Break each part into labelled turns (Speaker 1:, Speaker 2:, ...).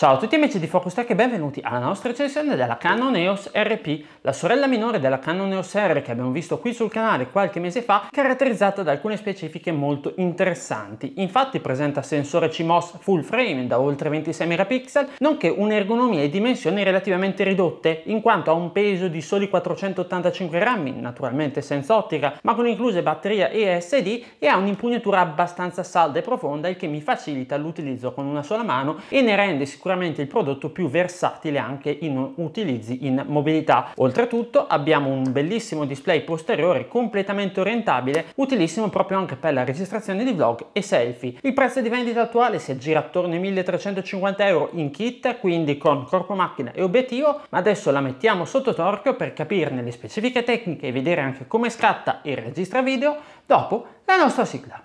Speaker 1: Ciao a tutti amici di Focus Tech e benvenuti alla nostra recensione della Canon EOS RP, la sorella minore della Canon EOS R che abbiamo visto qui sul canale qualche mese fa, caratterizzata da alcune specifiche molto interessanti. Infatti presenta sensore CMOS full frame da oltre 26 megapixel, nonché un'ergonomia e dimensioni relativamente ridotte, in quanto ha un peso di soli 485 grammi, naturalmente senza ottica, ma con incluse batteria ESD e ha un'impugnatura abbastanza salda e profonda, il che mi facilita l'utilizzo con una sola mano e ne rende sicuramente sicuramente il prodotto più versatile anche in utilizzi in mobilità. Oltretutto abbiamo un bellissimo display posteriore completamente orientabile, utilissimo proprio anche per la registrazione di vlog e selfie. Il prezzo di vendita attuale si aggira attorno ai 1350 euro in kit, quindi con corpo macchina e obiettivo, ma adesso la mettiamo sotto torchio per capirne le specifiche tecniche e vedere anche come scatta e registra video dopo la nostra sigla.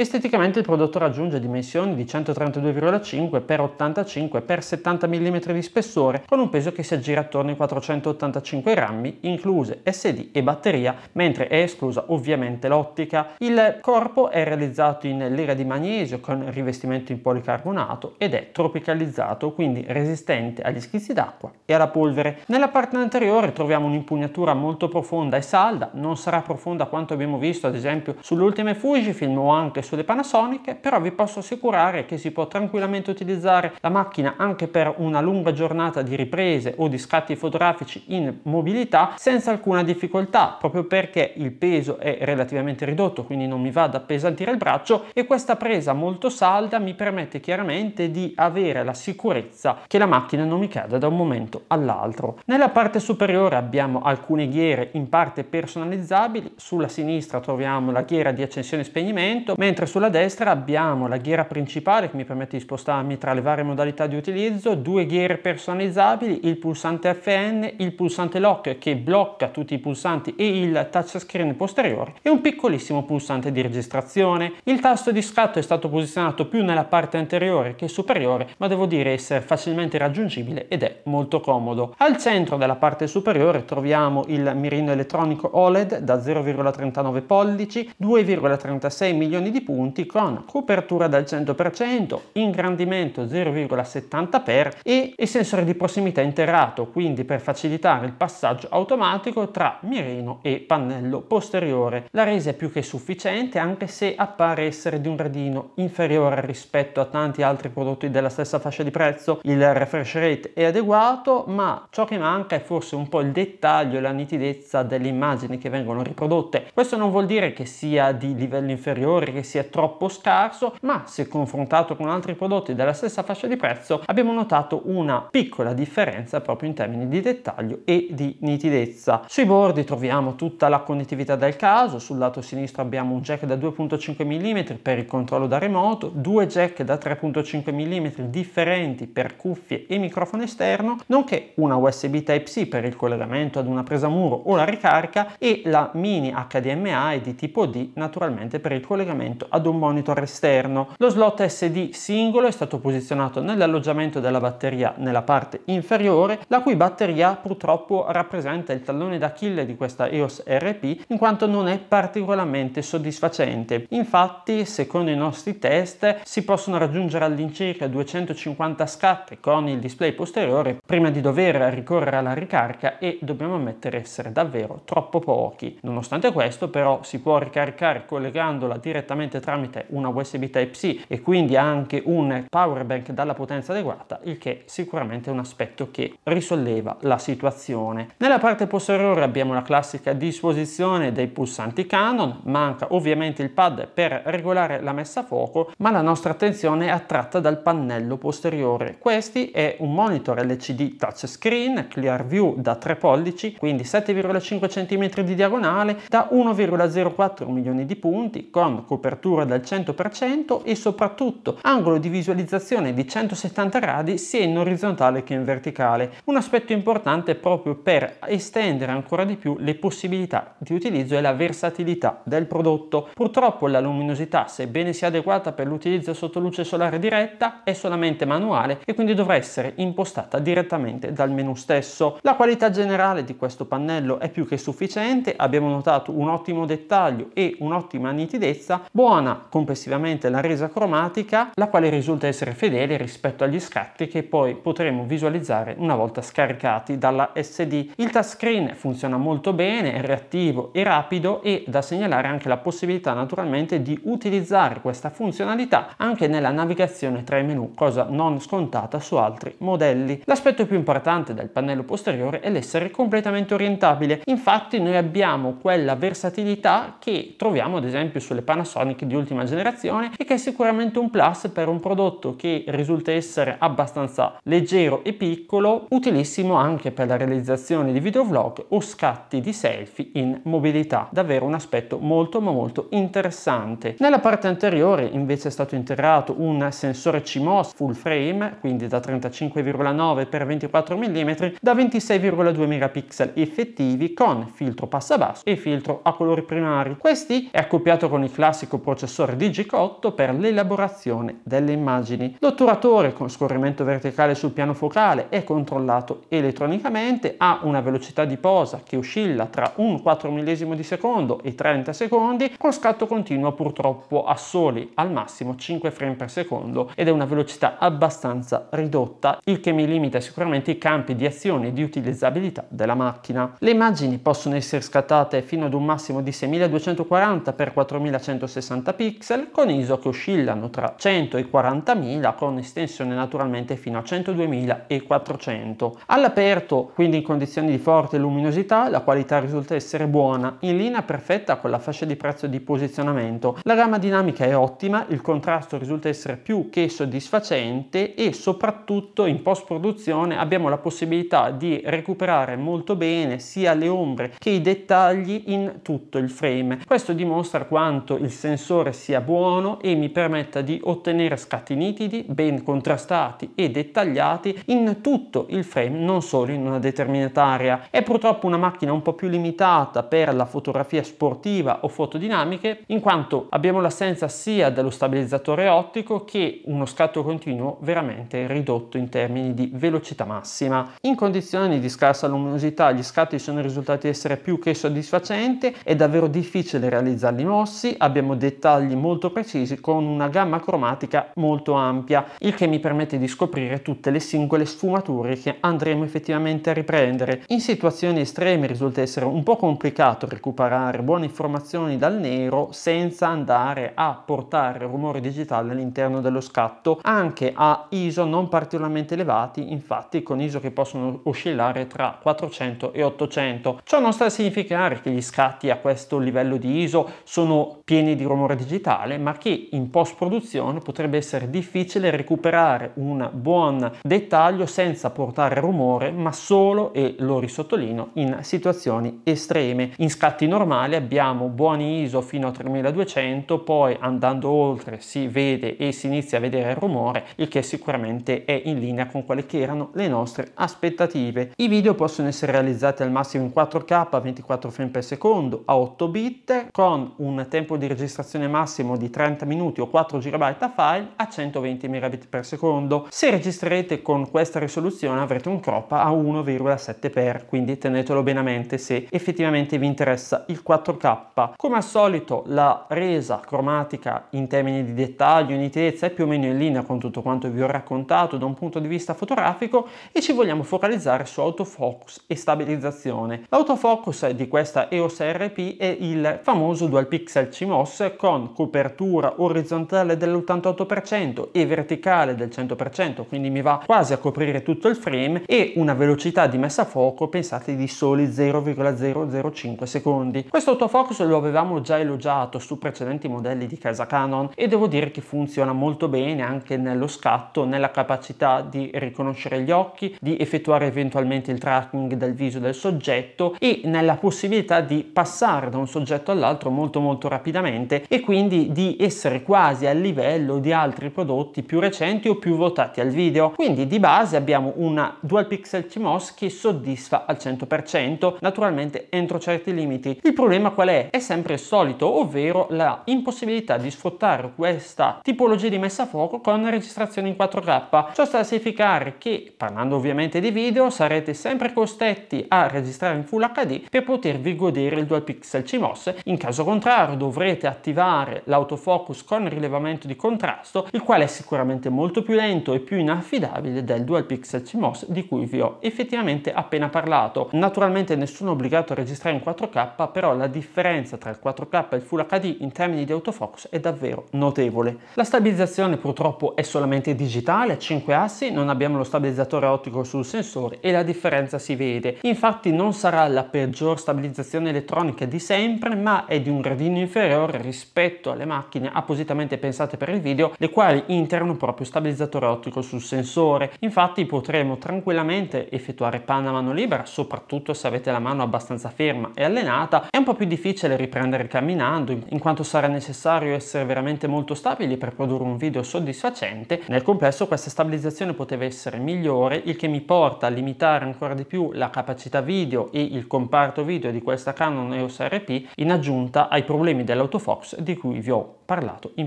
Speaker 1: Esteticamente il prodotto raggiunge dimensioni di 132,5 x 85 x 70 mm di spessore con un peso che si aggira attorno ai 485 grammi, incluse SD e batteria, mentre è esclusa ovviamente l'ottica. Il corpo è realizzato in lira di magnesio con rivestimento in policarbonato ed è tropicalizzato, quindi resistente agli schizzi d'acqua e alla polvere. Nella parte anteriore troviamo un'impugnatura molto profonda e salda, non sarà profonda quanto abbiamo visto ad esempio sull'ultima Fujifilm o anche sulle panasoniche però vi posso assicurare che si può tranquillamente utilizzare la macchina anche per una lunga giornata di riprese o di scatti fotografici in mobilità senza alcuna difficoltà, proprio perché il peso è relativamente ridotto, quindi non mi va ad appesantire il braccio e questa presa molto salda mi permette chiaramente di avere la sicurezza che la macchina non mi cada da un momento all'altro. Nella parte superiore abbiamo alcune ghiere in parte personalizzabili, sulla sinistra troviamo la ghiera di accensione e spegnimento, mentre Mentre sulla destra abbiamo la ghiera principale che mi permette di spostarmi tra le varie modalità di utilizzo, due ghiere personalizzabili, il pulsante FN, il pulsante lock che blocca tutti i pulsanti e il touchscreen posteriore e un piccolissimo pulsante di registrazione. Il tasto di scatto è stato posizionato più nella parte anteriore che superiore, ma devo dire essere facilmente raggiungibile ed è molto comodo. Al centro della parte superiore troviamo il mirino elettronico OLED da 0,39 pollici, 2,36 milioni di punti punti con copertura del 100%, ingrandimento 0,70x e il sensore di prossimità interrato, quindi per facilitare il passaggio automatico tra mirino e pannello posteriore. La resa è più che sufficiente anche se appare essere di un gradino inferiore rispetto a tanti altri prodotti della stessa fascia di prezzo. Il refresh rate è adeguato, ma ciò che manca è forse un po' il dettaglio e la nitidezza delle immagini che vengono riprodotte. Questo non vuol dire che sia di livello inferiore, che sia troppo scarso, ma se confrontato con altri prodotti della stessa fascia di prezzo abbiamo notato una piccola differenza proprio in termini di dettaglio e di nitidezza. Sui bordi troviamo tutta la connettività del caso, sul lato sinistro abbiamo un jack da 2.5 mm per il controllo da remoto, due jack da 3.5 mm differenti per cuffie e microfono esterno, nonché una USB Type-C per il collegamento ad una presa muro o la ricarica e la mini HDMI di tipo D naturalmente per il collegamento collegamento ad un monitor esterno. Lo slot SD singolo è stato posizionato nell'alloggiamento della batteria nella parte inferiore, la cui batteria purtroppo rappresenta il tallone d'Achille di questa EOS RP in quanto non è particolarmente soddisfacente. Infatti, secondo i nostri test, si possono raggiungere all'incirca 250 scatte con il display posteriore prima di dover ricorrere alla ricarica e dobbiamo ammettere essere davvero troppo pochi. Nonostante questo, però, si può ricaricare collegandola direttamente solamente tramite una USB Type-C e quindi anche un power bank dalla potenza adeguata, il che sicuramente è un aspetto che risolleva la situazione. Nella parte posteriore abbiamo la classica disposizione dei pulsanti Canon, manca ovviamente il pad per regolare la messa a fuoco, ma la nostra attenzione è attratta dal pannello posteriore. Questi è un monitor LCD touchscreen clear view da 3 pollici, quindi 7,5 cm di diagonale da 1,04 milioni di punti con copertura apertura del 100% e soprattutto angolo di visualizzazione di 170 gradi sia in orizzontale che in verticale. Un aspetto importante proprio per estendere ancora di più le possibilità di utilizzo e la versatilità del prodotto. Purtroppo la luminosità, sebbene sia adeguata per l'utilizzo sotto luce solare diretta, è solamente manuale e quindi dovrà essere impostata direttamente dal menu stesso. La qualità generale di questo pannello è più che sufficiente, abbiamo notato un ottimo dettaglio e un'ottima nitidezza, buona buona complessivamente la resa cromatica, la quale risulta essere fedele rispetto agli scatti che poi potremo visualizzare una volta scaricati dalla SD. Il touchscreen funziona molto bene, è reattivo e rapido e da segnalare anche la possibilità naturalmente di utilizzare questa funzionalità anche nella navigazione tra i menu, cosa non scontata su altri modelli. L'aspetto più importante del pannello posteriore è l'essere completamente orientabile, infatti noi abbiamo quella versatilità che troviamo ad esempio sulle Panasonic anche di ultima generazione e che è sicuramente un plus per un prodotto che risulta essere abbastanza leggero e piccolo, utilissimo anche per la realizzazione di video vlog o scatti di selfie in mobilità. Davvero un aspetto molto ma molto interessante. Nella parte anteriore invece è stato interrato un sensore CMOS full frame, quindi da 35,9 x 24 mm, da 26,2 megapixel effettivi con filtro passabasso e filtro a colori primari. Questi è accoppiato con il classico processore DigiC8 per l'elaborazione delle immagini. L'otturatore con scorrimento verticale sul piano focale è controllato elettronicamente, ha una velocità di posa che oscilla tra un 4 millesimo di secondo e 30 secondi, con scatto continuo purtroppo a soli al massimo 5 frame per secondo ed è una velocità abbastanza ridotta, il che mi limita sicuramente i campi di azione e di utilizzabilità della macchina. Le immagini possono essere scattate fino ad un massimo di 6240 x 4160 60 pixel con ISO che oscillano tra 100 e 40.000 con estensione naturalmente fino a 102.000 e 400. All'aperto, quindi in condizioni di forte luminosità, la qualità risulta essere buona, in linea perfetta con la fascia di prezzo di posizionamento. La gamma dinamica è ottima, il contrasto risulta essere più che soddisfacente e soprattutto in post produzione abbiamo la possibilità di recuperare molto bene sia le ombre che i dettagli in tutto il frame. Questo dimostra quanto il sensore sensore sia buono e mi permetta di ottenere scatti nitidi, ben contrastati e dettagliati in tutto il frame, non solo in una determinata area. È purtroppo una macchina un po' più limitata per la fotografia sportiva o fotodinamiche, in quanto abbiamo l'assenza sia dello stabilizzatore ottico che uno scatto continuo veramente ridotto in termini di velocità massima. In condizioni di scarsa luminosità gli scatti sono risultati essere più che soddisfacenti, è davvero difficile realizzarli mossi, abbiamo dei dettagli molto precisi con una gamma cromatica molto ampia, il che mi permette di scoprire tutte le singole sfumature che andremo effettivamente a riprendere. In situazioni estreme risulta essere un po' complicato recuperare buone informazioni dal nero senza andare a portare rumore digitale all'interno dello scatto, anche a ISO non particolarmente elevati, infatti con ISO che possono oscillare tra 400 e 800. Ciò non sta a significare che gli scatti a questo livello di ISO sono pieni di rumore sonora digitale, ma che in post-produzione potrebbe essere difficile recuperare un buon dettaglio senza portare rumore, ma solo, e lo risottolino, in situazioni estreme. In scatti normali abbiamo buoni ISO fino a 3200, poi andando oltre si vede e si inizia a vedere il rumore, il che sicuramente è in linea con quelle che erano le nostre aspettative. I video possono essere realizzati al massimo in 4K a 24 frame per secondo, a 8 bit, con un tempo di registrazione registrazione massimo di 30 minuti o 4 GB a file a 120 Mbit per secondo. Se registrerete con questa risoluzione avrete un crop a 1,7x, quindi tenetelo bene a mente se effettivamente vi interessa il 4K. Come al solito la resa cromatica in termini di dettaglio, nitidezza è più o meno in linea con tutto quanto vi ho raccontato da un punto di vista fotografico e ci vogliamo focalizzare su autofocus e stabilizzazione. L'autofocus di questa EOS RP è il famoso dual pixel CMOS con copertura orizzontale dell'88% e verticale del 100%, quindi mi va quasi a coprire tutto il frame e una velocità di messa a fuoco pensate di soli 0,005 secondi. Questo autofocus lo avevamo già elogiato su precedenti modelli di casa Canon e devo dire che funziona molto bene anche nello scatto, nella capacità di riconoscere gli occhi, di effettuare eventualmente il tracking del viso del soggetto e nella possibilità di passare da un soggetto all'altro molto molto rapidamente e quindi di essere quasi al livello di altri prodotti più recenti o più votati al video. Quindi di base abbiamo una dual pixel CMOS che soddisfa al 100%, naturalmente entro certi limiti. Il problema qual è? È sempre il solito, ovvero la impossibilità di sfruttare questa tipologia di messa a fuoco con registrazione in 4K. Ciò sta a significare che, parlando ovviamente di video, sarete sempre costretti a registrare in Full HD per potervi godere il dual pixel CMOS. In caso contrario dovrete attivare attivare l'autofocus con rilevamento di contrasto, il quale è sicuramente molto più lento e più inaffidabile del Dual Pixel CMOS di cui vi ho effettivamente appena parlato. Naturalmente nessuno è obbligato a registrare in 4K, però la differenza tra il 4K e il Full HD in termini di autofocus è davvero notevole. La stabilizzazione purtroppo è solamente digitale, a 5 assi, non abbiamo lo stabilizzatore ottico sul sensore e la differenza si vede. Infatti non sarà la peggior stabilizzazione elettronica di sempre, ma è di un gradino inferiore rispetto rispetto alle macchine appositamente pensate per il video, le quali integrano proprio stabilizzatore ottico sul sensore. Infatti potremo tranquillamente effettuare panna a mano libera, soprattutto se avete la mano abbastanza ferma e allenata. È un po' più difficile riprendere camminando, in quanto sarà necessario essere veramente molto stabili per produrre un video soddisfacente. Nel complesso questa stabilizzazione poteva essere migliore, il che mi porta a limitare ancora di più la capacità video e il comparto video di questa Canon EOS RP in aggiunta ai problemi dell'autofocus box di cui vi ho parlato in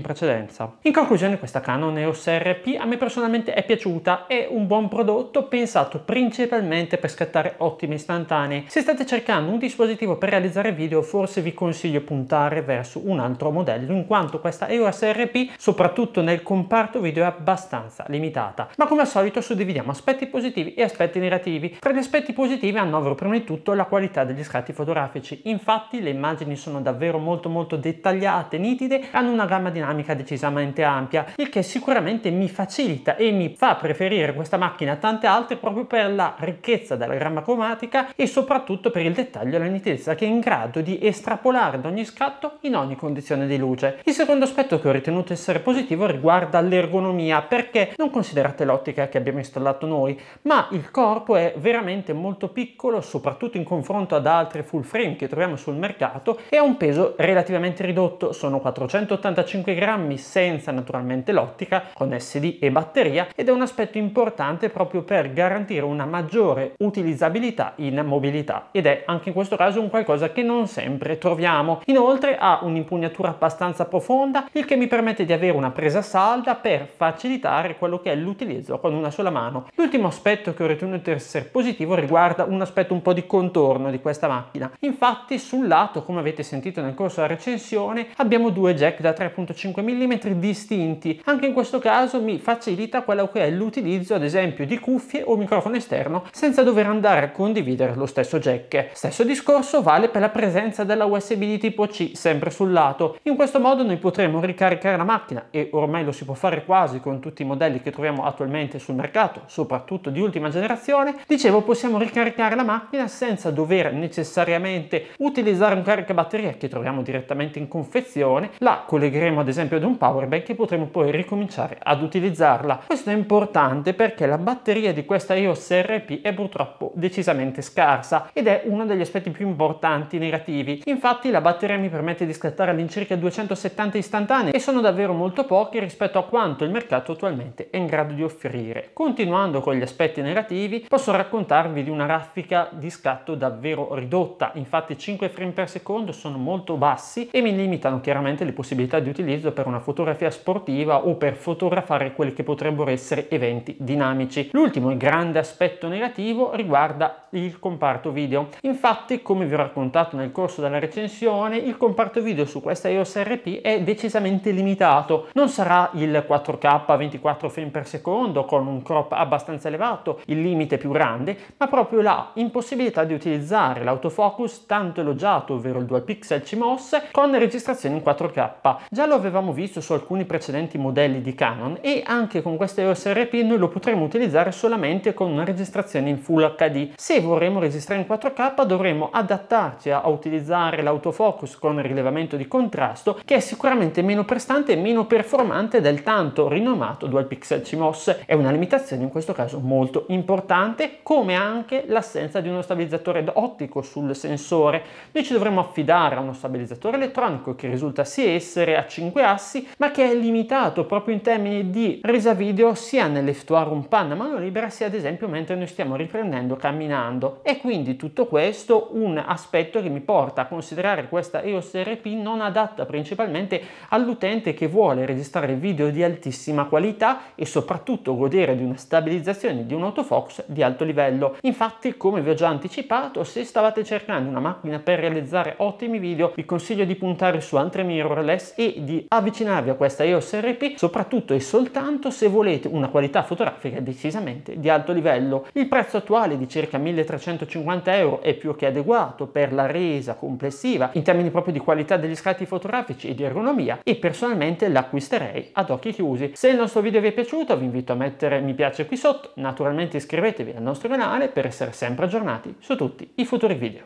Speaker 1: precedenza. In conclusione questa Canon EOS RP a me personalmente è piaciuta, è un buon prodotto pensato principalmente per scattare ottime istantanee. Se state cercando un dispositivo per realizzare video forse vi consiglio puntare verso un altro modello in quanto questa EOS RP soprattutto nel comparto video è abbastanza limitata. Ma come al solito suddividiamo aspetti positivi e aspetti negativi. Tra gli aspetti positivi annovero prima di tutto la qualità degli scatti fotografici. Infatti le immagini sono davvero molto molto dettagliate immediate, nitide, hanno una gamma dinamica decisamente ampia, il che sicuramente mi facilita e mi fa preferire questa macchina a tante altre proprio per la ricchezza della gamma cromatica e soprattutto per il dettaglio e la nitidezza che è in grado di estrapolare da ogni scatto in ogni condizione di luce. Il secondo aspetto che ho ritenuto essere positivo riguarda l'ergonomia, perché non considerate l'ottica che abbiamo installato noi, ma il corpo è veramente molto piccolo, soprattutto in confronto ad altre full frame che troviamo sul mercato, e ha un peso relativamente ridotto prodotto sono 485 grammi senza naturalmente l'ottica con SD e batteria ed è un aspetto importante proprio per garantire una maggiore utilizzabilità in mobilità ed è anche in questo caso un qualcosa che non sempre troviamo. Inoltre ha un'impugnatura abbastanza profonda il che mi permette di avere una presa salda per facilitare quello che è l'utilizzo con una sola mano. L'ultimo aspetto che ho ritenuto essere positivo riguarda un aspetto un po' di contorno di questa macchina. Infatti sul lato come avete sentito nel corso della recensione abbiamo due jack da 3.5 mm distinti. Anche in questo caso mi facilita quello che è l'utilizzo ad esempio di cuffie o microfono esterno senza dover andare a condividere lo stesso jack. Stesso discorso vale per la presenza della USB di tipo C sempre sul lato. In questo modo noi potremo ricaricare la macchina e ormai lo si può fare quasi con tutti i modelli che troviamo attualmente sul mercato, soprattutto di ultima generazione. Dicevo possiamo ricaricare la macchina senza dover necessariamente utilizzare un caricabatteria che troviamo direttamente in confezione ispezione, la collegheremo ad esempio ad un power bank e potremo poi ricominciare ad utilizzarla. Questo è importante perché la batteria di questa EOS RP è purtroppo decisamente scarsa ed è uno degli aspetti più importanti negativi. Infatti la batteria mi permette di scattare all'incirca 270 istantanee e sono davvero molto pochi rispetto a quanto il mercato attualmente è in grado di offrire. Continuando con gli aspetti negativi, posso raccontarvi di una raffica di scatto davvero ridotta, infatti 5 frame per secondo sono molto bassi e mi limitano aumentano chiaramente le possibilità di utilizzo per una fotografia sportiva o per fotografare quelli che potrebbero essere eventi dinamici. L'ultimo e grande aspetto negativo riguarda il comparto video. Infatti, come vi ho raccontato nel corso della recensione, il comparto video su questa iOS RP è decisamente limitato. Non sarà il 4K 24 frame per secondo con un crop abbastanza elevato, il limite più grande, ma proprio la impossibilità di utilizzare l'autofocus tanto elogiato, ovvero il dual pixel CMOS, con registrazione registrazione in 4K. Già lo avevamo visto su alcuni precedenti modelli di Canon e anche con questa EOS RP noi lo potremo utilizzare solamente con una registrazione in Full HD. Se vorremmo registrare in 4K dovremo adattarci a utilizzare l'autofocus con rilevamento di contrasto che è sicuramente meno prestante e meno performante del tanto rinomato Dual Pixel CMOS. È una limitazione in questo caso molto importante come anche l'assenza di uno stabilizzatore ottico sul sensore. Noi ci dovremo affidare a uno stabilizzatore elettronico che risulta sì essere a 5 assi, ma che è limitato proprio in termini di resa video sia nell'effettuare a mano libera sia ad esempio mentre noi stiamo riprendendo camminando. E quindi tutto questo un aspetto che mi porta a considerare questa EOS RP non adatta principalmente all'utente che vuole registrare video di altissima qualità e soprattutto godere di una stabilizzazione di un autofocus di alto livello. Infatti, come vi ho già anticipato, se stavate cercando una macchina per realizzare ottimi video, vi consiglio di puntare su Hunter mirrorless e di avvicinarvi a questa EOS RP soprattutto e soltanto se volete una qualità fotografica decisamente di alto livello. Il prezzo attuale di circa 1350 euro è più che adeguato per la resa complessiva in termini proprio di qualità degli scatti fotografici e di ergonomia e personalmente l'acquisterei ad occhi chiusi. Se il nostro video vi è piaciuto vi invito a mettere mi piace qui sotto, naturalmente iscrivetevi al nostro canale per essere sempre aggiornati su tutti i futuri video.